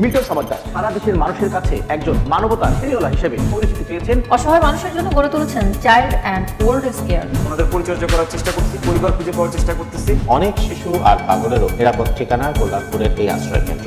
Milton সমাদার সারা দেশের মানুষের কাছে একজন মানবতার ফেরিওলা হিসেবে পরিচিতি পেয়েছেন অসহায় মানুষের জন্য গড়ে তুলেছেন child and old age care ওনাদের পরিচর্যা করার চেষ্টা করছি পরিবার খুঁজে পাওয়ার চেষ্টা করতেছি অনেক শিশু আর পাগলেরও নিরাপদ ঠিকানা কল্যাণপুরের এই আশ্রয় কেন্দ্র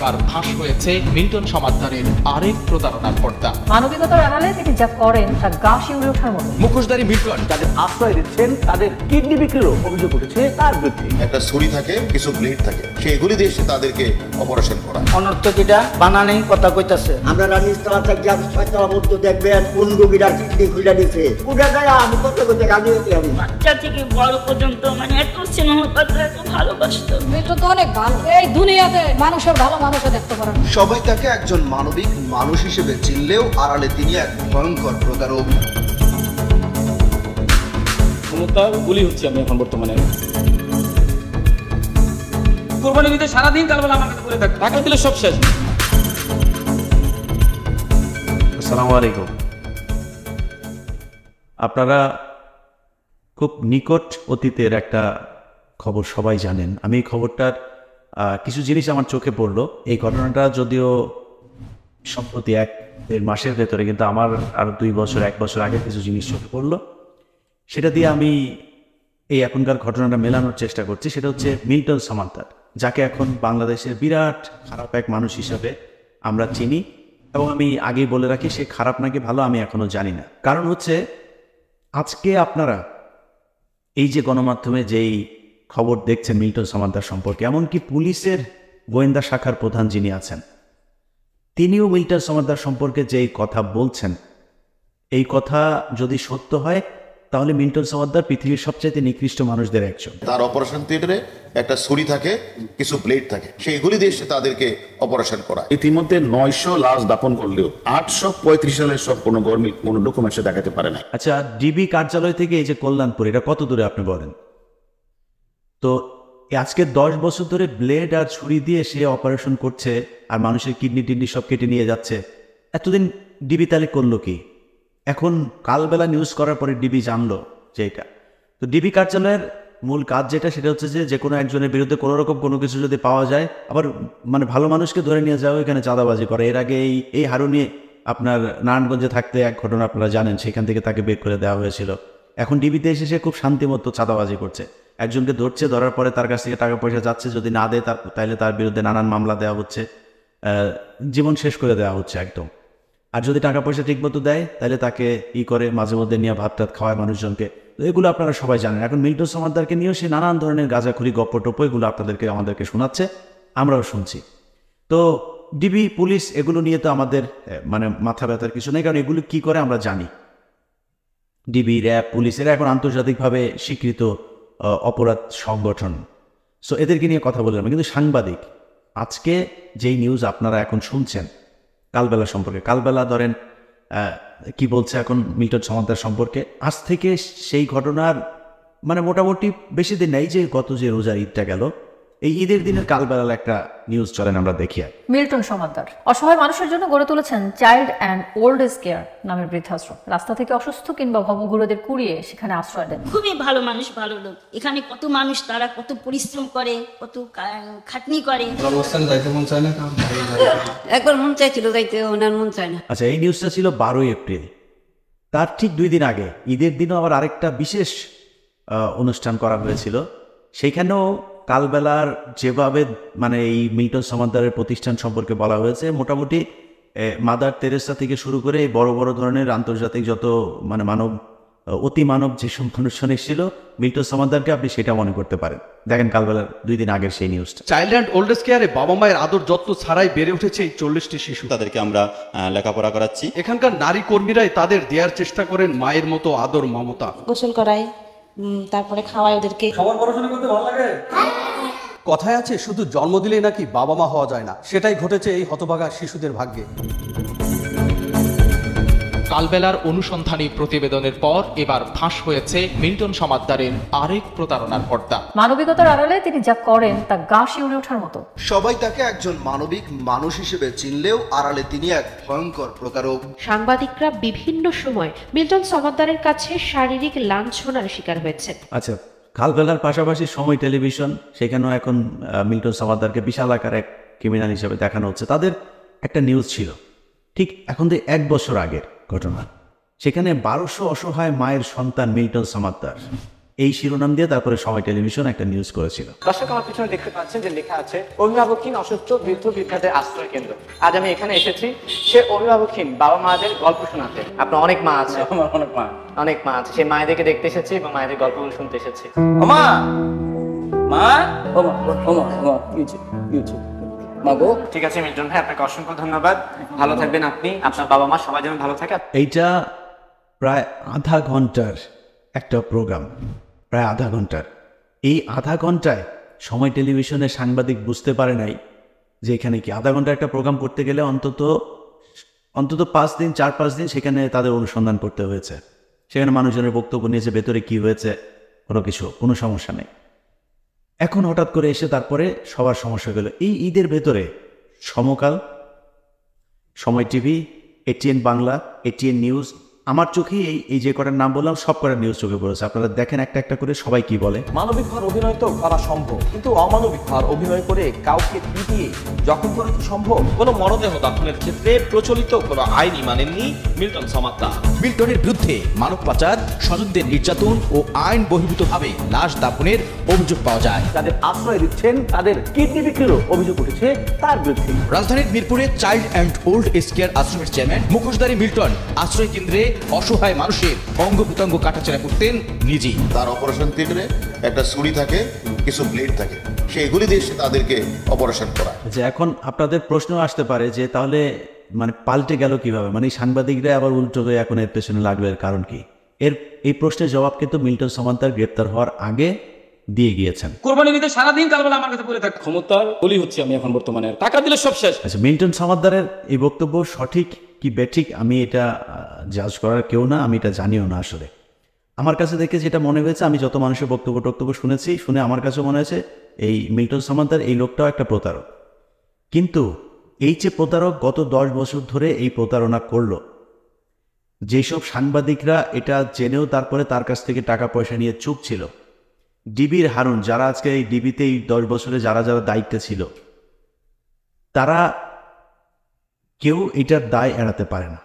এবার ফাঁস হয়েছে মিল্টন সমাধানের আরেক প্রতারণার পর্দা মানবিকতার যা করেন তা গা শিউরে ওঠার মতো মুখোশধারী মিল্টন আশ্রয় দিচ্ছেন তাদের কিডনি অভিযোগ উঠেছে তার বিরুদ্ধে একটা ছুরি থাকে কিছু ব্লেড থাকে সেগুলি দিয়ে তাদেরকে অপারেশন করা অনর্থ বানানে কথা কইতাছে আমরা ছয়তলা দেখবেন কোন রোগীরা কিডনি খুলে দিছে আমি রাজি হতে বাচ্চা থেকে বড় পর্যন্ত মানে এত স্নেহ এত মিল্টন তো অনেক ভালো এই দুনিয়াতে মানুষের ভালো সবাই তাকে একজন মানবিক মানুষ হিসেবে চিনলেও আড়ালে তিনি এক ভয়ঙ্কর প্রতারক ক্ষমতা গুলি হচ্ছে আমি এখন বর্তমানে সারাদিন কালবেলা আমার কাছে থাকে টাকা দিলে সব শেষ আসসালামু আলাইকুম আপনারা খুব নিকট অতীতের একটা খবর সবাই জানেন আমি এই খবরটার কিছু জিনিস আমার চোখে পড়লো এই ঘটনাটা যদিও সম্প্রতি এক দেড় মাসের ভেতরে কিন্তু আমার আরও দুই বছর এক বছর আগে কিছু জিনিস চোখে পড়লো সেটা দিয়ে আমি এই এখনকার ঘটনাটা মেলানোর চেষ্টা করছি সেটা হচ্ছে মিল্টন সামান্তার যাকে এখন বাংলাদেশের বিরাট খারাপ এক মানুষ হিসাবে আমরা চিনি এবং আমি আগেই বলে রাখি সে খারাপ নাকি ভালো আমি এখনও জানি না কারণ হচ্ছে আজকে আপনারা এই যে গণমাধ্যমে যেই খবর দেখছেন মিল্টন সামান্তার সম্পর্কে এমনকি পুলিশের গোয়েন্দা শাখার প্রধান যিনি আছেন তিনিও মিল্টন সামান্তার সম্পর্কে যেই কথা বলছেন এই কথা যদি সত্য হয় তাহলে মিল্টন সামান্তার পৃথিবীর সবচেয়ে নিকৃষ্ট মানুষদের একজন তার অপারেশন থিয়েটারে একটা ছুরি থাকে কিছু ব্লেড থাকে সেইগুলি দিয়ে তাদেরকে অপারেশন করা ইতিমধ্যে নয়শো লাশ দাপন করলেও আটশো পঁয়ত্রিশ সালের সব কোনো গর্মী কোনো ডকুমেন্টসে দেখাতে পারে না আচ্ছা ডিবি কার্যালয় থেকে এই যে কল্যাণপুর এটা কত দূরে আপনি বলেন তো আজকে দশ বছর ধরে ব্লেড আর ছুরি দিয়ে সে অপারেশন করছে আর মানুষের কিডনি টিডনি সব কেটে নিয়ে যাচ্ছে এতদিন ডিবি তালে করলো কি এখন কালবেলা নিউজ করার পরে ডিবি জানলো যে এটা তো ডিবি কার্যালয়ের মূল কাজ যেটা সেটা হচ্ছে যে যে কোনো একজনের বিরুদ্ধে কোনো রকম কোনো কিছু যদি পাওয়া যায় আবার মানে ভালো মানুষকে ধরে নিয়ে যাওয়া এখানে চাঁদাবাজি করে এর আগে এই এই হারুনি আপনার নারায়ণগঞ্জে থাকতে এক ঘটনা আপনারা জানেন সেখান থেকে তাকে বের করে দেওয়া হয়েছিল এখন ডিবিতে এসে সে খুব শান্তিমতো চাঁদাবাজি করছে একজনকে ধরছে ধরার পরে তার কাছ থেকে টাকা পয়সা যাচ্ছে যদি না দেয় তার তাহলে তার বিরুদ্ধে নানান মামলা দেওয়া হচ্ছে জীবন শেষ করে দেওয়া হচ্ছে একদম আর যদি টাকা পয়সা ঠিকমতো দেয় তাহলে তাকে ই করে মাঝে মধ্যে নিয়ে ভাত টাত খাওয়ায় মানুষজনকে তো এগুলো আপনারা সবাই জানেন এখন মিল্টু সমাদারকে নিয়েও সে নানান ধরনের গাঁজাখুরি গপ্প টপ এগুলো আপনাদেরকে আমাদেরকে শোনাচ্ছে আমরাও শুনছি তো ডিবি পুলিশ এগুলো নিয়ে তো আমাদের মানে মাথা ব্যথার কিছু নেই কারণ এগুলো কি করে আমরা জানি ডিবি র্যাব পুলিশ এরা এখন আন্তর্জাতিকভাবে স্বীকৃত অপরাধ সংগঠন সো এদেরকে নিয়ে কথা বললাম কিন্তু সাংবাদিক আজকে যেই নিউজ আপনারা এখন শুনছেন কালবেলা সম্পর্কে কালবেলা ধরেন কি বলছে এখন মিল্টন সমান্তার সম্পর্কে আজ থেকে সেই ঘটনার মানে মোটামুটি বেশি দিন নেই যে গত যে রোজার ঈদটা গেল এই ঈদের দিনের কালবেলাল একটা নিউজ চলেন আমরা দেখি মিল্টন সমাদার অসহায় মানুষের জন্য গড়ে তুলেছেন child and old age care নামের বৃদ্ধাশ্রম রাস্তা থেকে অসুস্থ কিংবা ভবঘুরোদের কুড়িয়ে সেখানে আশ্রয় দেন খুবই ভালো মানুষ ভালো লোক এখানে কত মানুষ তারা কত পরিশ্রম করে কত খাটনি করে একবার মন চাইছিল যাইতে ওনার মন চায় না আচ্ছা এই নিউজটা ছিল বারোই এপ্রিল তার ঠিক দুই দিন আগে ঈদের দিনও আবার আরেকটা বিশেষ অনুষ্ঠান করা হয়েছিল সেখানেও কালবেলার যেভাবে মানে এই মিল্টন সামাদারের প্রতিষ্ঠান সম্পর্কে বলা হয়েছে মোটামুটি মাদার তেরেসা থেকে শুরু করে বড় বড় ধরনের আন্তর্জাতিক যত মানে মানব অতি মানব যে অনুষ্ঠান এসেছিল মিল্টন সামাদারকে আপনি সেটা মনে করতে পারেন দেখেন কালবেলার দুই দিন আগের সেই নিউজটা চাইল্ড অ্যান্ড ওল্ডেস্ট কেয়ারে বাবা মায়ের আদর যত্ন ছাড়াই বেড়ে উঠেছে এই চল্লিশটি শিশু তাদেরকে আমরা লেখাপড়া করাচ্ছি এখানকার নারী কর্মীরাই তাদের দেওয়ার চেষ্টা করেন মায়ের মতো আদর মমতা গোসল করায় তারপরে খাওয়াই ওদেরকে পড়াশোনা করতে ভালো লাগে কথায় আছে শুধু জন্ম দিলে নাকি বাবা মা হওয়া যায় না সেটাই ঘটেছে এই হতভাগা শিশুদের ভাগ্যে কালবেলার অনুসন্ধানী প্রতিবেদনের পর এবার ফাঁস হয়েছে মিল্টন সমাদ্দারের আরেক প্রতারণার পর্দা মানবিকতার আড়ালে তিনি যা করেন তা গা শিউরে ওঠার মতো সবাই তাকে একজন মানবিক মানুষ হিসেবে চিনলেও আড়ালে তিনি এক ভয়ঙ্কর প্রতারক সাংবাদিকরা বিভিন্ন সময় মিল্টন সমাদ্দারের কাছে শারীরিক লাঞ্ছনার শিকার হয়েছে আচ্ছা কালবেলার পাশাপাশি সময় টেলিভিশন সেখানেও এখন মিল্টন সামাদ্দারকে বিশাল আকার এক ক্রিমিনাল হিসেবে দেখানো হচ্ছে তাদের একটা নিউজ ছিল ঠিক এখন তো এক বছর আগের ঘটনা সেখানে বারোশো অসহায় মায়ের সন্তান মিল্টন সামাত্তার এই শিরোনাম দিয়ে তারপরে সময় টেলিভিশন একটা নিউজ করেছিল দর্শক আমার পিছনে দেখতে পাচ্ছেন যে লেখা আছে অভিভাবকহীন অসুস্থ বৃদ্ধ বৃদ্ধাদের আশ্রয় কেন্দ্র আজ আমি এখানে এসেছি সে অভিভাবকহীন বাবা মাদের গল্প শোনাতে আপনার অনেক মা আছে আমার অনেক মা অনেক মা আছে সে মায়েদেরকে দেখতে এসেছে এবং মায়েদের গল্পগুলো শুনতে এসেছে মা মা ও মা ও মা ইউটিউব ইউটিউব মাগো ঠিক আছে মিল্টন ভাই আপনাকে অসংখ্য ধন্যবাদ ভালো থাকবেন আপনি আপনার বাবা মা সবাই যেন ভালো থাকে এইটা প্রায় আধা ঘন্টার একটা প্রোগ্রাম প্রায় আধা ঘন্টার এই আধা ঘন্টায় সময় টেলিভিশনে সাংবাদিক বুঝতে পারে নাই যে এখানে কি আধা ঘন্টা একটা প্রোগ্রাম করতে গেলে অন্তত অন্তত পাঁচ দিন চার পাঁচ দিন সেখানে তাদের অনুসন্ধান করতে হয়েছে সেখানে মানুষজনের বক্তব্য নিয়েছে ভেতরে কি হয়েছে কোনো কিছু কোনো সমস্যা নেই এখন হঠাৎ করে এসে তারপরে সবার সমস্যা গেল এই ঈদের ভেতরে Samakal Somoy TV ATN Bangla ATN news আমার চোখে এই এই যে কটার নাম বললাম সব কটা নিউজ চোখে পড়েছে আপনারা দেখেন একটা একটা করে সবাই কি বলে মানবিক হওয়ার অভিনয় তো করা সম্ভব কিন্তু অমানবিক হওয়ার অভিনয় করে কাউকে পিটিয়ে যখন করা কি সম্ভব কোনো মরদেহ দাফনের ক্ষেত্রে প্রচলিত কোনো আইনই মানেননি মিল্টন সমাত্তা মিল্টনের বিরুদ্ধে মানব পাচার স্বজনদের নির্যাতন ও আইন বহির্ভূতভাবে লাশ দাফনের অভিযোগ পাওয়া যায় যাদের আশ্রয় দিচ্ছেন তাদের কিডনি বিক্রির অভিযোগ উঠেছে তার বিরুদ্ধে রাজধানীর মিরপুরে child and old age care আশ্রমের চেয়ারম্যান মুখোশদারি মিল্টন আশ্রয় কেন্দ্রে অসহায় মানুষের অঙ্গ প্রত্যঙ্গ কাটাচেরা করতেন নিজেই তার অপারেশন থিয়েটারে একটা ছুরি থাকে কিছু ব্লেড থাকে সেগুলি দিয়ে তাদেরকে অপারেশন করা যে এখন আপনাদের প্রশ্ন আসতে পারে যে তাহলে মানে পাল্টে গেল কিভাবে মানে সাংবাদিকরা আবার উল্টো হয়ে এখন এর পেছনে লাগলো এর কারণ কি এর এই প্রশ্নের জবাব কিন্তু মিল্টন সামান্তার গ্রেপ্তার হওয়ার আগে দিয়ে গিয়েছেন কোরবানি নিতে সারাদিন কালবেলা আমার কাছে পড়ে থাকে ক্ষমতার বলি হচ্ছে আমি এখন বর্তমানে টাকা দিলে সব শেষ আচ্ছা মিল্টন সামাদ্দারের এই বক্তব্য সঠিক কি ব্যাঠিক আমি এটা জাজ করার কেউ না আমি এটা জানিও না আসলে আমার কাছে দেখে যেটা মনে হয়েছে আমি যত মানুষের বক্তব্য টক্তব্য শুনেছি শুনে আমার কাছে মনে হয়েছে এই মিল্টন সামান্তার এই লোকটাও একটা প্রতারক কিন্তু এই যে প্রতারক গত দশ বছর ধরে এই প্রতারণা করলো যেসব সাংবাদিকরা এটা জেনেও তারপরে তার কাছ থেকে টাকা পয়সা নিয়ে চুপ ছিল ডিবির হারুন যারা আজকে এই ডিবিতে এই দশ বছরে যারা যারা দায়িত্বে ছিল তারা কেউ এটার দায় এড়াতে পারে না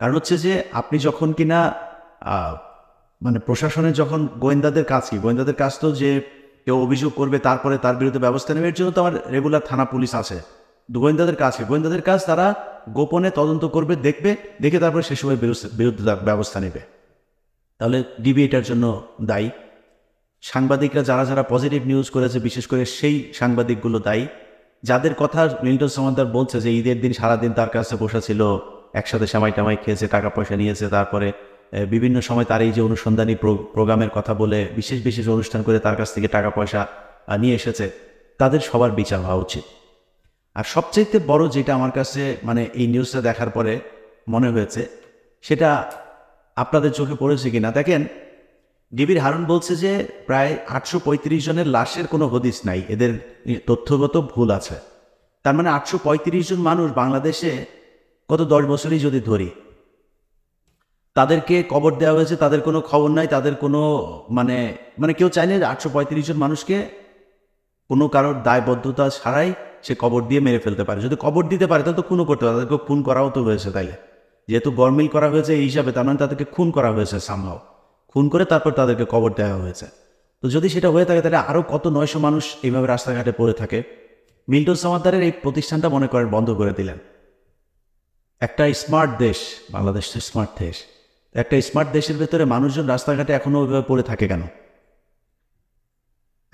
কারণ হচ্ছে যে আপনি যখন কিনা মানে প্রশাসনের যখন গোয়েন্দাদের কাজ কি গোয়েন্দাদের কাজ তো যে কেউ অভিযোগ করবে তারপরে তার বিরুদ্ধে ব্যবস্থা নেবে এর জন্য তো আমার রেগুলার থানা পুলিশ আছে গোয়েন্দাদের কাজ কি গোয়েন্দাদের কাজ তারা গোপনে তদন্ত করবে দেখবে দেখে তারপরে সে সময় বিরুদ্ধে ব্যবস্থা নেবে তাহলে ডিবি এটার জন্য দায়ী সাংবাদিকরা যারা যারা পজিটিভ নিউজ করেছে বিশেষ করে সেই সাংবাদিকগুলো দায়ী যাদের কথা মিল্টন সামান্তার বলছে যে ঈদের দিন সারাদিন তার কাছে বসা ছিল একসাথে সামাই টামাই খেয়েছে টাকা পয়সা নিয়েছে তারপরে বিভিন্ন সময় তার এই যে অনুসন্ধানী প্রোগ্রামের কথা বলে বিশেষ বিশেষ অনুষ্ঠান করে তার কাছ থেকে টাকা পয়সা নিয়ে এসেছে তাদের সবার বিচার হওয়া উচিত আর সবচেয়ে বড় যেটা আমার কাছে মানে এই নিউজটা দেখার পরে মনে হয়েছে সেটা আপনাদের চোখে পড়েছে কিনা দেখেন ডিবির হারুন বলছে যে প্রায় আটশো পঁয়ত্রিশ জনের লাশের কোনো হদিস নাই এদের তথ্যগত ভুল আছে তার মানে আটশো পঁয়ত্রিশ জন মানুষ বাংলাদেশে গত দশ বছরই যদি ধরি তাদেরকে কবর দেওয়া হয়েছে তাদের কোনো খবর নাই তাদের কোনো মানে মানে কেউ চাইলে আটশো পঁয়ত্রিশ জন মানুষকে কোনো কারোর দায়বদ্ধতা ছাড়াই সে কবর দিয়ে মেরে ফেলতে পারে যদি কবর দিতে পারে তাহলে তো খুনও করতে পারে তাদেরকে খুন করাও তো হয়েছে তাইলে যেহেতু গরমিল করা হয়েছে এই হিসাবে তার মানে তাদেরকে খুন করা হয়েছে সামহাও খুন করে তারপর তাদেরকে কবর দেওয়া হয়েছে তো যদি সেটা হয়ে থাকে তাহলে আরও কত নয়শো মানুষ এইভাবে রাস্তাঘাটে পড়ে থাকে মিল্টন সামাদ্দারের এই প্রতিষ্ঠানটা মনে করেন বন্ধ করে দিলেন একটা স্মার্ট দেশ বাংলাদেশ তো স্মার্ট দেশ একটা স্মার্ট দেশের ভেতরে মানুষজন রাস্তাঘাটে এখনও ওইভাবে পড়ে থাকে কেন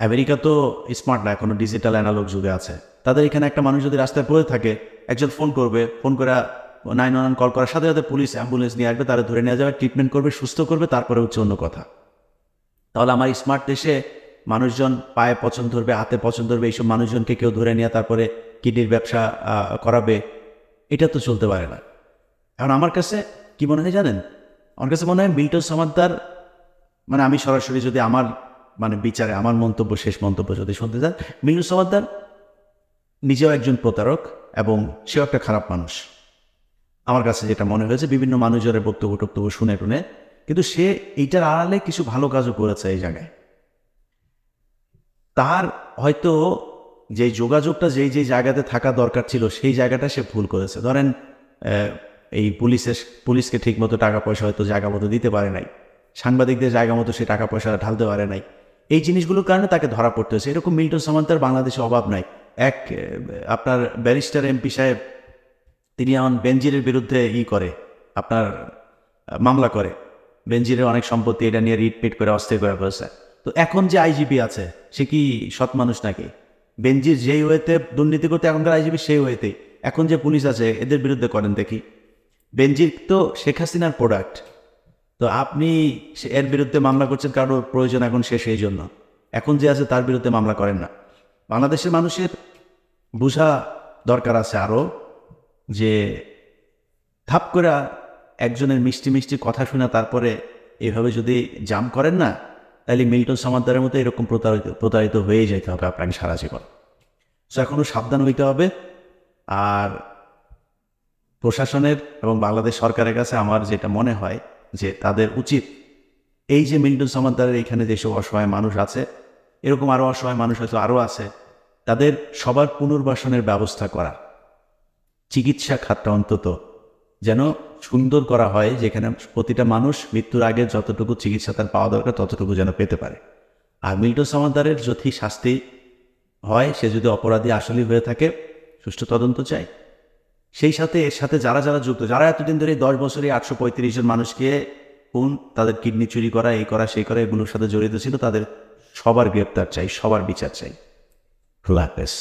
আমেরিকা তো স্মার্ট না এখনও ডিজিটাল অ্যানালগ যুগে আছে তাদের এখানে একটা মানুষ যদি রাস্তায় পড়ে থাকে একজন ফোন করবে ফোন করা নাইন ওয়ান কল করার সাথে সাথে পুলিশ অ্যাম্বুলেন্স নিয়ে আসবে তারা ধরে নেওয়া যাবে ট্রিটমেন্ট করবে সুস্থ করবে তারপরে হচ্ছে অন্য কথা তাহলে আমার স্মার্ট দেশে মানুষজন পায়ে পছন্দ ধরবে হাতে পছন্দ ধরবে এইসব মানুষজনকে কেউ ধরে নেওয়া তারপরে কিডনির ব্যবসা করাবে এটা তো চলতে পারে না এখন আমার কাছে কি মনে হয় জানেন আমার কাছে মনে হয় মিল্টন সমাদ্দার মানে আমি সরাসরি যদি আমার মানে বিচারে আমার মন্তব্য শেষ মন্তব্য যদি শুনতে চান মিল্টন সমাদ্দার নিজেও একজন প্রতারক এবং সেও একটা খারাপ মানুষ আমার কাছে যেটা মনে হয়েছে বিভিন্ন মানুষজনের বক্তব্য টক্তব্য শুনে টুনে কিন্তু সে এইটার আড়ালে কিছু ভালো কাজও করেছে এই জায়গায় তার হয়তো যে যোগাযোগটা যেই যেই জায়গাতে থাকা দরকার ছিল সেই জায়গাটা সে ভুল করেছে ধরেন এই পুলিশের পুলিশকে ঠিকমতো টাকা পয়সা হয়তো জায়গা মতো দিতে পারে নাই সাংবাদিকদের জায়গা মতো সে টাকা পয়সা ঢালতে পারে নাই এই জিনিসগুলোর কারণে তাকে ধরা পড়তে হয়েছে এরকম মিল্টন সামান্তার বাংলাদেশে অভাব নাই এক আপনার ব্যারিস্টার এমপি সাহেব তিনি এমন বেঞ্জিরের বিরুদ্ধে ই করে আপনার মামলা করে বেঞ্জিরের অনেক সম্পত্তি এটা নিয়ে রিটপিট করে অস্থির করে ফেলছে তো এখন যে আইজিপি আছে সে কি সৎ মানুষ নাকি বেঞ্জির যেই ওয়েতে দুর্নীতি করতে এখনকার আইজিপি সেই ওয়েতেই এখন যে পুলিশ আছে এদের বিরুদ্ধে করেন দেখি বেঞ্জির তো শেখ হাসিনার প্রোডাক্ট তো আপনি এর বিরুদ্ধে মামলা করছেন কারণ প্রয়োজন এখন সে সেই জন্য এখন যে আছে তার বিরুদ্ধে মামলা করেন না বাংলাদেশের মানুষের বোঝা দরকার আছে আরও যে ধাপ করে একজনের মিষ্টি মিষ্টি কথা শোনা তারপরে এভাবে যদি জাম করেন না তাহলে মিল্টন সামাদ্দারের মতো এরকম প্রতারিত প্রতারিত হয়ে যেতে হবে আপনাকে সারা জীবন সো এখনও সাবধান হইতে হবে আর প্রশাসনের এবং বাংলাদেশ সরকারের কাছে আমার যেটা মনে হয় যে তাদের উচিত এই যে মিল্টন সামাদ্দারের এখানে যেসব অসহায় মানুষ আছে এরকম আরও অসহায় মানুষ হয়তো আরও আছে তাদের সবার পুনর্বাসনের ব্যবস্থা করা চিকিৎসা খাতটা অন্তত যেন সুন্দর করা হয় যেখানে প্রতিটা মানুষ মৃত্যুর আগে যতটুকু চিকিৎসা তার পাওয়া দরকার ততটুকু যেন পেতে পারে আর মিল্টন সামাদারের যদি শাস্তি হয় সে যদি অপরাধী আসলেই হয়ে থাকে সুষ্ঠু তদন্ত চাই সেই সাথে এর সাথে যারা যারা যুক্ত যারা এতদিন ধরে দশ বছরে আটশো পঁয়ত্রিশ জন মানুষকে কোন তাদের কিডনি চুরি করা এই করা সেই করা এগুলোর সাথে জড়িত ছিল তাদের সবার গ্রেপ্তার চাই সবার বিচার চাই ফ্লাপেস